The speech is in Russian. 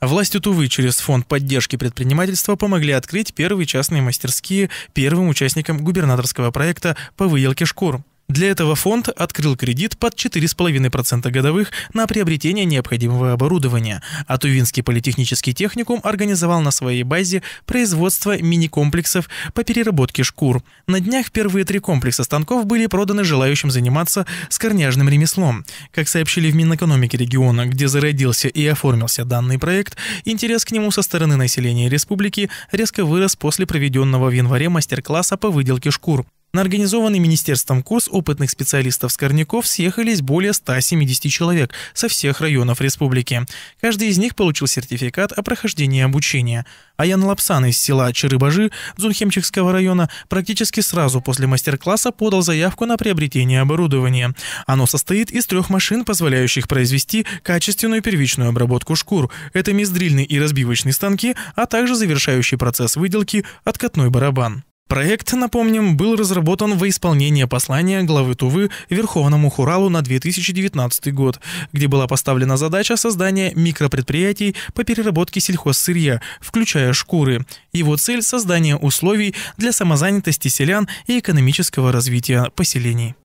Власти Тувы через фонд поддержки предпринимательства помогли открыть первые частные мастерские первым участникам губернаторского проекта по выделке шкур. Для этого фонд открыл кредит под 4,5% годовых на приобретение необходимого оборудования, а Тувинский политехнический техникум организовал на своей базе производство мини-комплексов по переработке шкур. На днях первые три комплекса станков были проданы желающим заниматься скорняжным ремеслом. Как сообщили в Минэкономике региона, где зародился и оформился данный проект, интерес к нему со стороны населения республики резко вырос после проведенного в январе мастер-класса по выделке шкур. На организованный министерством курс опытных специалистов Скорняков съехались более 170 человек со всех районов республики. Каждый из них получил сертификат о прохождении обучения. Аян Лапсан из села Черыбажи, Дзунхемчикского района практически сразу после мастер-класса подал заявку на приобретение оборудования. Оно состоит из трех машин, позволяющих произвести качественную первичную обработку шкур. Это мездрильный и разбивочный станки, а также завершающий процесс выделки откатной барабан. Проект, напомним, был разработан во исполнение послания главы Тувы Верховному Хуралу на 2019 год, где была поставлена задача создания микропредприятий по переработке сельхозсырья, включая шкуры. Его цель – создание условий для самозанятости селян и экономического развития поселений.